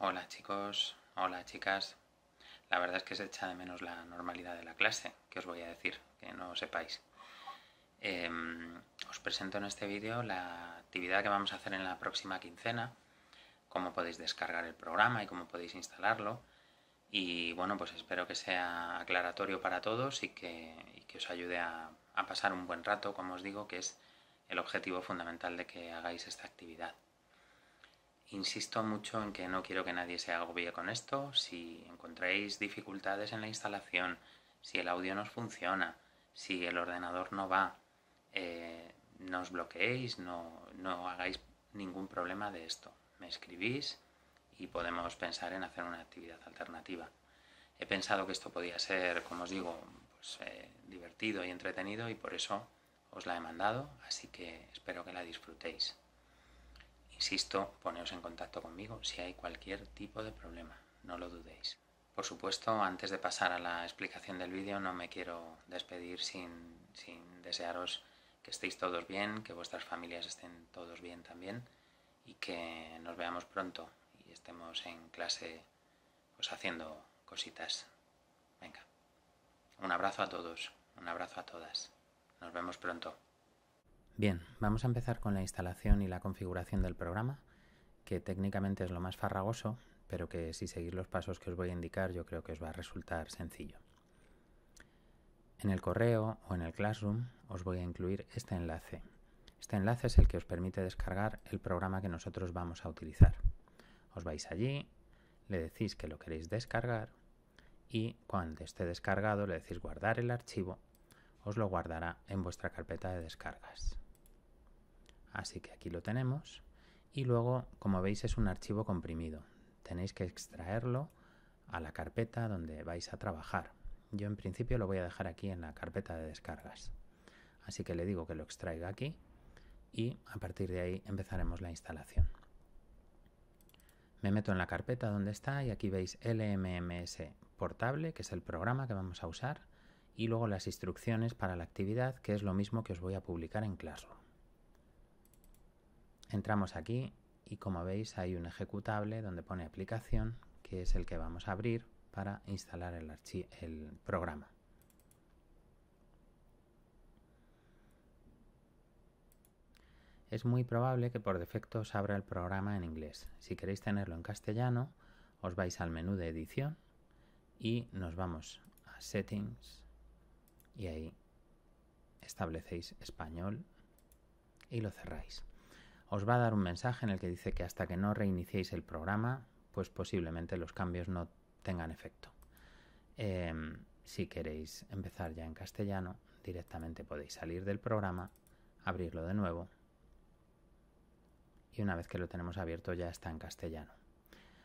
Hola chicos, hola chicas. La verdad es que se echa de menos la normalidad de la clase, que os voy a decir, que no sepáis. Em, os presento en este vídeo la actividad que vamos a hacer en la próxima quincena, cómo podéis descargar el programa y cómo podéis instalarlo. Y bueno, pues espero que sea aclaratorio para todos y que, os ayude a pasar un buen rato, como os digo, que es el objetivo fundamental de que hagáis esta actividad. Insisto mucho en que no quiero que nadie se agobie con esto. Si encontráis dificultades en la instalación, si el audio no funciona, si el ordenador no va, eh, no os bloqueéis, no, hagáis ningún problema de esto. Me escribís y podemos pensar en hacer una actividad alternativa. He pensado que esto podía ser, como os digo, pues, eh, divertido y entretenido y por eso os la he mandado, así que espero que la disfrutéis. Insisto, poneos en contacto conmigo si hay cualquier tipo de problema, no lo dudéis. Por supuesto, antes de pasar a la explicación del vídeo, no me quiero despedir sin, sin desearos que estéis todos bien, que vuestras familias estén todos bien también y que nos veamos pronto y estemos en clase pues haciendo cositas. Venga, un abrazo a todos, un abrazo a todas. Nos vemos pronto. Bien, vamos a empezar con la instalación y la configuración del programa, que técnicamente es lo más farragoso, pero que si seguís los pasos que os voy a indicar yo creo que os va a resultar sencillo. En el correo o en el Classroom os voy a incluir este enlace. Este enlace es el que os permite descargar el programa que nosotros vamos a utilizar. Os vais allí, le decís que lo queréis descargar y cuando esté descargado le decís guardar el archivo, os lo guardará en vuestra carpeta de descargas. Así que aquí lo tenemos y luego, como veis, es un archivo comprimido. Tenéis que extraerlo a la carpeta donde vais a trabajar. Yo en principio lo voy a dejar aquí en la carpeta de descargas. Así que le digo que lo extraiga aquí y a partir de ahí empezaremos la instalación. Me meto en la carpeta donde está y aquí veis LMMS portable, que es el programa que vamos a usar, y luego las instrucciones para la actividad, que es lo mismo que os voy a publicar en Classroom entramos aquí y como veis hay un ejecutable donde pone aplicación que es el que vamos a abrir para instalar el, programa. Es muy probable que por defecto os abra el programa en inglés. Si queréis tenerlo en castellano, os vais al menú de edición y nos vamos a Settings y ahí establecéis español y lo cerráis os va a dar un mensaje en el que dice que hasta que no reiniciéis el programa, pues posiblemente los cambios no tengan efecto. Em, si queréis empezar ya en castellano, directamente podéis salir del programa, abrirlo de nuevo y una vez que lo tenemos abierto ya está en castellano.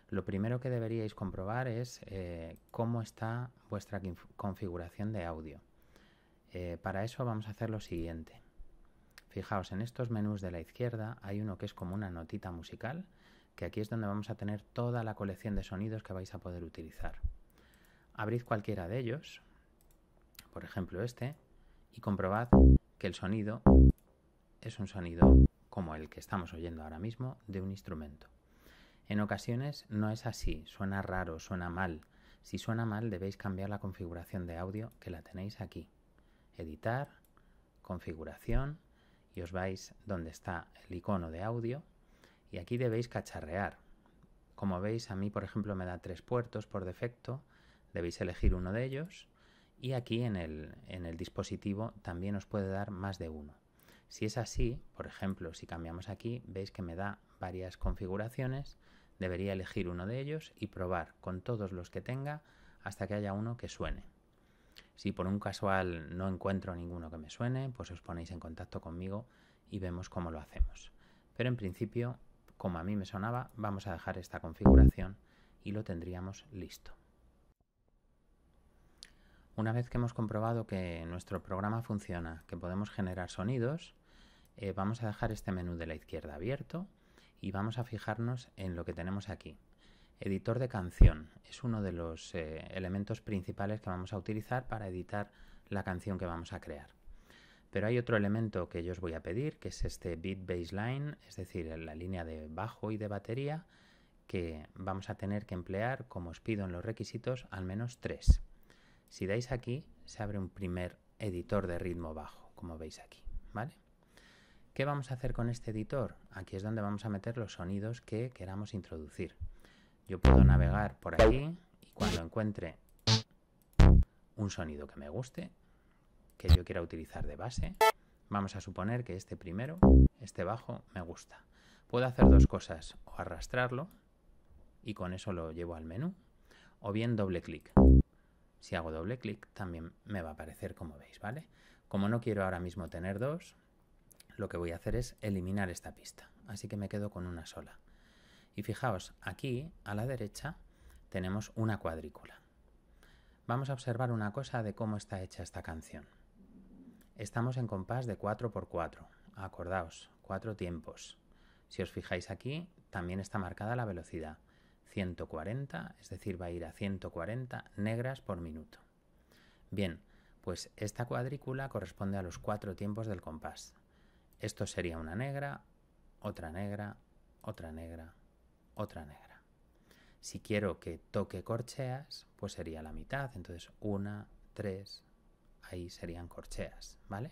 Lo primero que deberíais comprobar es eh, cómo está vuestra configuración de audio. Eh, para eso vamos a hacer lo siguiente. Fijaos, en estos menús de la izquierda hay uno que es como una notita musical, que aquí es donde vamos a tener toda la colección de sonidos que vais a poder utilizar. Abrid cualquiera de ellos, por ejemplo este, y comprobad que el sonido es un sonido como el que estamos oyendo ahora mismo de un instrumento. En ocasiones no es así, suena raro, suena mal. Si suena mal debéis cambiar la configuración de audio que la tenéis aquí. Editar, configuración, y os vais donde está el icono de audio y aquí debéis cacharrear. Como veis a mí por ejemplo me da tres puertos por defecto, debéis elegir uno de ellos y aquí en el, en el dispositivo también os puede dar más de uno. Si es así, por ejemplo, si cambiamos aquí, veis que me da varias configuraciones, debería elegir uno de ellos y probar con todos los que tenga hasta que haya uno que suene. Si por un casual no encuentro ninguno que me suene, pues os ponéis en contacto conmigo y vemos cómo lo hacemos. Pero en principio, como a mí me sonaba, vamos a dejar esta configuración y lo tendríamos listo. Una vez que hemos comprobado que nuestro programa funciona, que podemos generar sonidos, eh, vamos a dejar este menú de la izquierda abierto y vamos a fijarnos en lo que tenemos aquí. Editor de canción es uno de los eh, elementos principales que vamos a utilizar para editar la canción que vamos a crear. Pero hay otro elemento que yo os voy a pedir, que es este beat baseline, es decir, la línea de bajo y de batería, que vamos a tener que emplear, como os pido en los requisitos, al menos tres. Si dais aquí, se abre un primer editor de ritmo bajo, como veis aquí, ¿Qué vamos a hacer con este editor? Aquí es donde vamos a meter los sonidos que queramos introducir. Yo puedo navegar por aquí y cuando encuentre un sonido que me guste, que yo quiera utilizar de base, vamos a suponer que este primero, este bajo, me gusta. Puedo hacer dos cosas, o arrastrarlo y con eso lo llevo al menú, o bien doble clic. Si hago doble clic también me va a aparecer como veis, ¿vale? Como no quiero ahora mismo tener dos, lo que voy a hacer es eliminar esta pista, así que me quedo con una sola. Y fijaos, aquí a la derecha tenemos una cuadrícula. Vamos a observar una cosa de cómo está hecha esta canción. Estamos en compás de 4x4, acordaos, cuatro tiempos. Si os fijáis aquí, también está marcada la velocidad, 140, es decir, va a ir a 140 negras por minuto. Bien, pues esta cuadrícula corresponde a los cuatro tiempos del compás. Esto sería una negra, otra negra, otra negra, otra negra. Si quiero que toque corcheas, pues sería la mitad. Entonces, una, tres, ahí serían corcheas, ¿vale?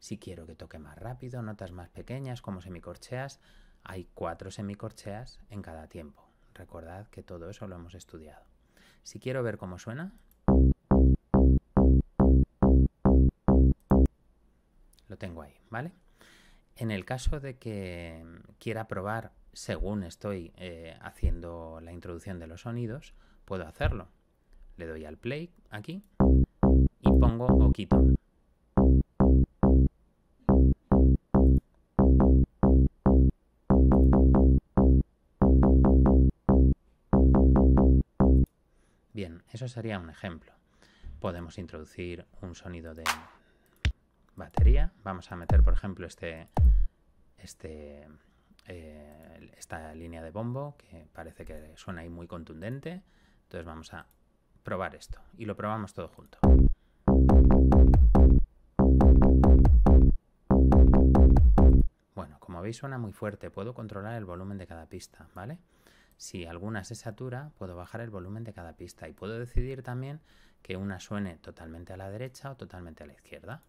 Si quiero que toque más rápido, notas más pequeñas como semicorcheas, hay cuatro semicorcheas en cada tiempo. Recordad que todo eso lo hemos estudiado. Si quiero ver cómo suena, lo tengo ahí, ¿vale? En el caso de que mm, quiera probar según estoy eh, haciendo la introducción de los sonidos, puedo hacerlo. Le doy al play aquí y pongo o quito. Bien, eso sería un ejemplo. Podemos introducir un sonido de batería. Vamos a meter, por ejemplo, este este, eh, esta línea de bombo, que parece que suena ahí muy contundente. Entonces vamos a probar esto y lo probamos todo junto. Bueno, como veis suena muy fuerte, puedo controlar el volumen de cada pista, ¿vale? Si alguna se satura, puedo bajar el volumen de cada pista y puedo decidir también que una suene totalmente a la derecha o totalmente a la izquierda.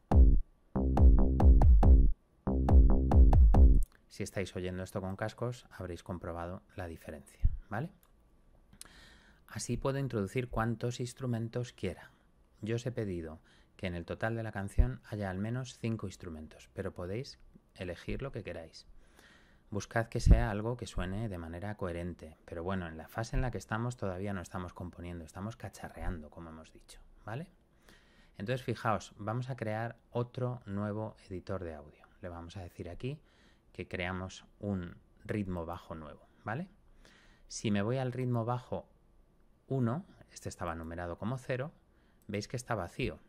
Si estáis oyendo esto con cascos, habréis comprobado la diferencia, ¿vale? Así puedo introducir cuantos instrumentos quiera. Yo os he pedido que en el total de la canción haya al menos cinco instrumentos, pero podéis elegir lo que queráis. Buscad que sea algo que suene de manera coherente, pero bueno, en la fase en la que estamos todavía no estamos componiendo, estamos cacharreando, como hemos dicho, ¿vale? Entonces fijaos, vamos a crear otro nuevo editor de audio. Le vamos a decir aquí que creamos un ritmo bajo nuevo, ¿vale? Si me voy al ritmo bajo 1, este estaba numerado como 0, veis que está vacío,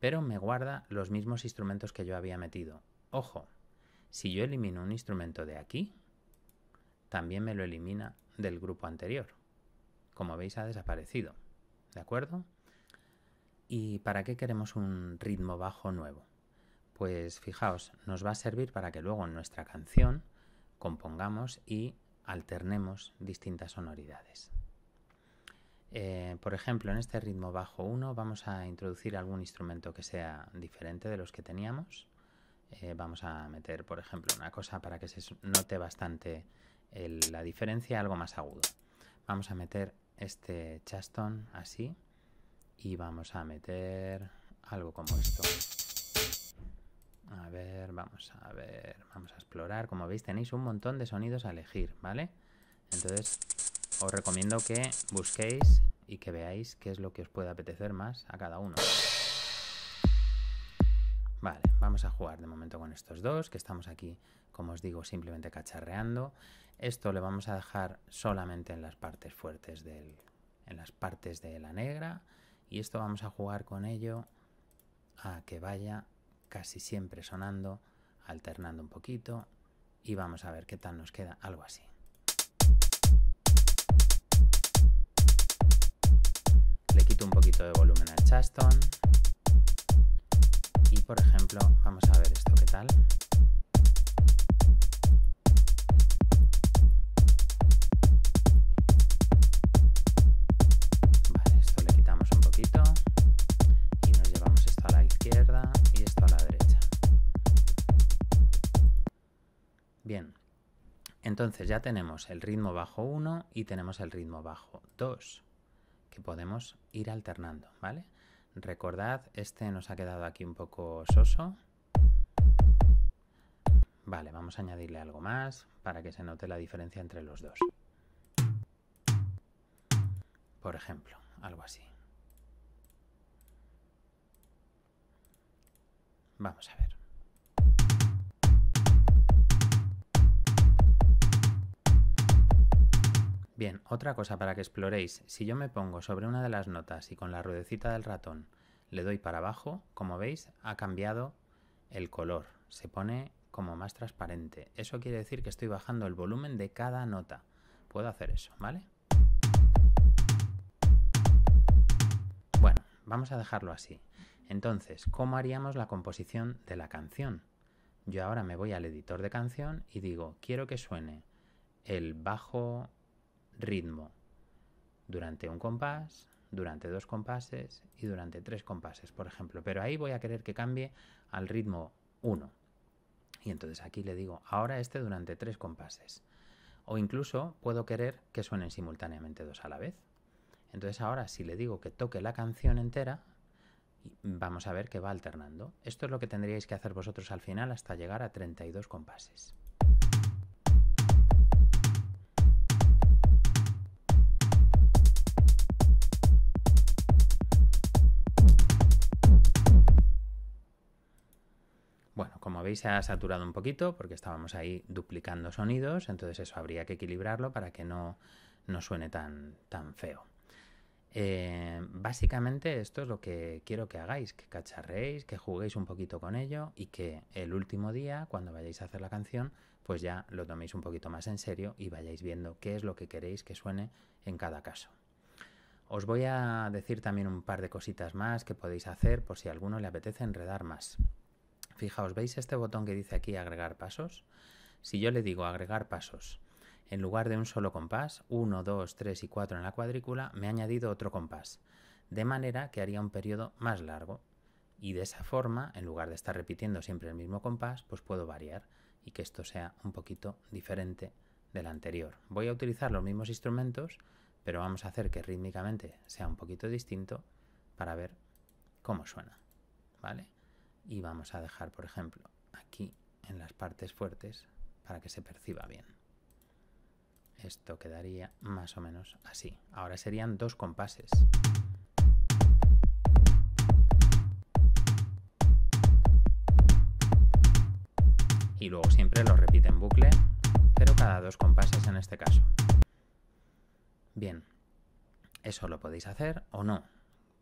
pero me guarda los mismos instrumentos que yo había metido. Ojo, si yo elimino un instrumento de aquí, también me lo elimina del grupo anterior. Como veis ha desaparecido, ¿de acuerdo? ¿Y para qué queremos un ritmo bajo nuevo? Pues fijaos, nos va a servir para que luego en nuestra canción compongamos y alternemos distintas sonoridades. Eh, por ejemplo, en este ritmo bajo 1 vamos a introducir algún instrumento que sea diferente de los que teníamos. Eh, vamos a meter, por ejemplo, una cosa para que se note bastante la diferencia, algo más agudo. Vamos a meter este chastón así y vamos a meter algo como esto. A ver, vamos a ver, vamos a explorar. Como veis tenéis un montón de sonidos a elegir, ¿vale? Entonces os recomiendo que busquéis y que veáis qué es lo que os puede apetecer más a cada uno. Vale, vamos a jugar de momento con estos dos, que estamos aquí, como os digo, simplemente cacharreando. Esto le vamos a dejar solamente en las partes fuertes del... en las partes de la negra. Y esto vamos a jugar con ello a que vaya casi siempre sonando, alternando un poquito y vamos a ver qué tal nos queda algo así. Le quito un poquito de volumen al Chaston y por ejemplo vamos a ver esto qué tal. Entonces ya tenemos el ritmo bajo 1 y tenemos el ritmo bajo 2, que podemos ir alternando, ¿vale? Recordad, este nos ha quedado aquí un poco soso. Vale, vamos a añadirle algo más para que se note la diferencia entre los dos. Por ejemplo, algo así. Vamos a ver. Bien, otra cosa para que exploréis. Si yo me pongo sobre una de las notas y con la ruedecita del ratón le doy para abajo, como veis, ha cambiado el color. Se pone como más transparente. Eso quiere decir que estoy bajando el volumen de cada nota. Puedo hacer eso, ¿vale? Bueno, vamos a dejarlo así. Entonces, ¿cómo haríamos la composición de la canción? Yo ahora me voy al editor de canción y digo, quiero que suene el bajo ritmo durante un compás, durante dos compases y durante tres compases, por ejemplo. Pero ahí voy a querer que cambie al ritmo 1. Y entonces aquí le digo, ahora este durante tres compases. O incluso puedo querer que suenen simultáneamente dos a la vez. Entonces ahora si le digo que toque la canción entera, vamos a ver que va alternando. Esto es lo que tendríais que hacer vosotros al final hasta llegar a 32 compases. Bueno, como veis se ha saturado un poquito porque estábamos ahí duplicando sonidos, entonces eso habría que equilibrarlo para que no, no suene tan, tan feo. Eh, básicamente esto es lo que quiero que hagáis, que cacharréis, que juguéis un poquito con ello y que el último día, cuando vayáis a hacer la canción, pues ya lo toméis un poquito más en serio y vayáis viendo qué es lo que queréis que suene en cada caso. Os voy a decir también un par de cositas más que podéis hacer por si a alguno le apetece enredar más. Fijaos, ¿veis este botón que dice aquí agregar pasos? Si yo le digo agregar pasos, en lugar de un solo compás, 1, 2, 3 y 4 en la cuadrícula, me ha añadido otro compás, de manera que haría un periodo más largo. Y de esa forma, en lugar de estar repitiendo siempre el mismo compás, pues puedo variar y que esto sea un poquito diferente del anterior. Voy a utilizar los mismos instrumentos, pero vamos a hacer que rítmicamente sea un poquito distinto para ver cómo suena. ¿Vale? y vamos a dejar, por ejemplo, aquí en las partes fuertes para que se perciba bien. Esto quedaría más o menos así. Ahora serían dos compases. Y luego siempre lo repite en bucle, pero cada dos compases en este caso. Bien, eso lo podéis hacer o no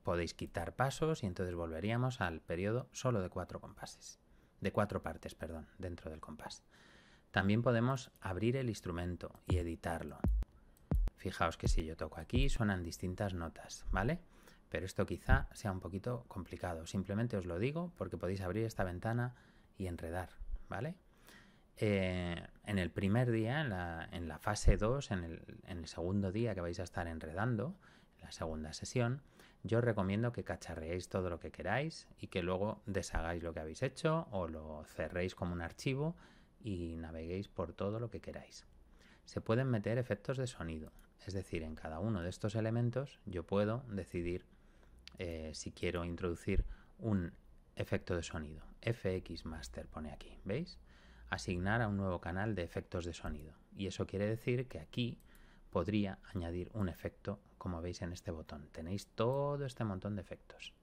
podéis quitar pasos y entonces volveríamos al periodo solo de cuatro compases, de cuatro partes, perdón, dentro del compás. También podemos abrir el instrumento y editarlo. Fijaos que si yo toco aquí suenan distintas notas, ¿vale? Pero esto quizá sea un poquito complicado. Simplemente os lo digo porque podéis abrir esta ventana y enredar, ¿vale? Eh, en el primer día, en la, fase 2, en el, en el segundo día que vais a estar enredando, en la segunda sesión, yo os recomiendo que cacharreéis todo lo que queráis y que luego deshagáis lo que habéis hecho o lo cerréis como un archivo y naveguéis por todo lo que queráis. Se pueden meter efectos de sonido, es decir, en cada uno de estos elementos yo puedo decidir eh, si quiero introducir un efecto de sonido. FX Master pone aquí, ¿veis? Asignar a un nuevo canal de efectos de sonido. Y eso quiere decir que aquí podría añadir un efecto como veis en este botón. Tenéis todo este montón de efectos.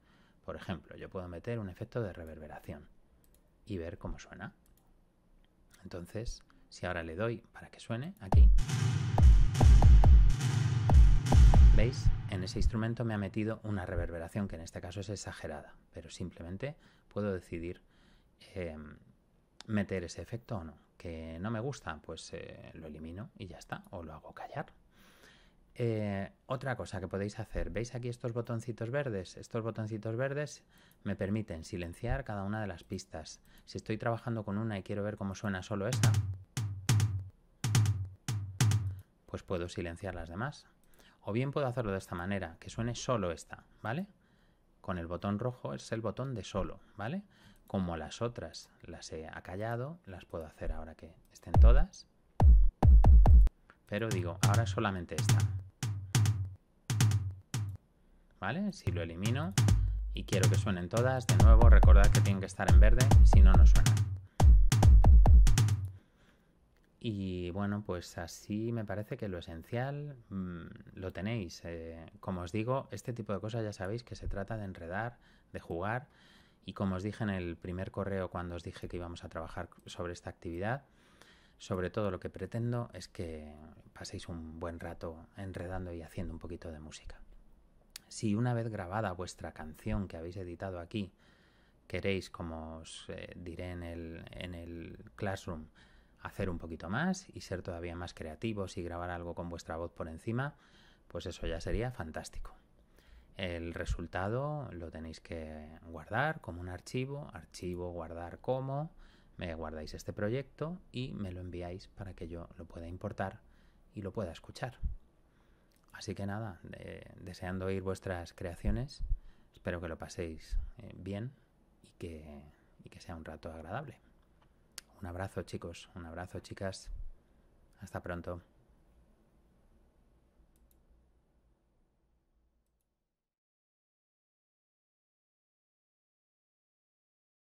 Por ejemplo, yo puedo meter un efecto de reverberación y ver cómo suena. Entonces, si ahora le doy para que suene aquí, ¿veis? En ese instrumento me ha metido una reverberación que en este caso es exagerada, pero simplemente puedo decidir em, meter ese efecto o no que no me gusta, pues eh, lo elimino y ya está, o lo hago callar. Eh, otra cosa que podéis hacer, veis aquí estos botoncitos verdes, estos botoncitos verdes me permiten silenciar cada una de las pistas. Si estoy trabajando con una y quiero ver cómo suena solo esta, pues puedo silenciar las demás. O bien puedo hacerlo de esta manera, que suene solo esta, ¿vale? Con el botón rojo es el botón de solo, ¿vale? como las otras las he acallado, las puedo hacer ahora que estén todas. Pero digo, ahora solamente esta. ¿Vale? Si lo elimino y quiero que suenen todas, de nuevo recordad que tienen que estar en verde, si no, no suena Y bueno, pues así me parece que lo esencial mm, lo tenéis. Eh, como os digo, este tipo de cosas ya sabéis que se trata de enredar, de jugar y como os dije en el primer correo cuando os dije que íbamos a trabajar sobre esta actividad, sobre todo lo que pretendo es que paséis un buen rato enredando y haciendo un poquito de música. Si una vez grabada vuestra canción que habéis editado aquí, queréis, como os eh, diré en el, en el Classroom, hacer un poquito más y ser todavía más creativos y grabar algo con vuestra voz por encima, pues eso ya sería fantástico. El resultado lo tenéis que guardar como un archivo, archivo guardar como, me guardáis este proyecto y me lo enviáis para que yo lo pueda importar y lo pueda escuchar. Así que nada, deseando oír vuestras creaciones, espero que lo paséis eh, bien y que sea un rato agradable. Un abrazo chicos, un abrazo chicas, hasta pronto.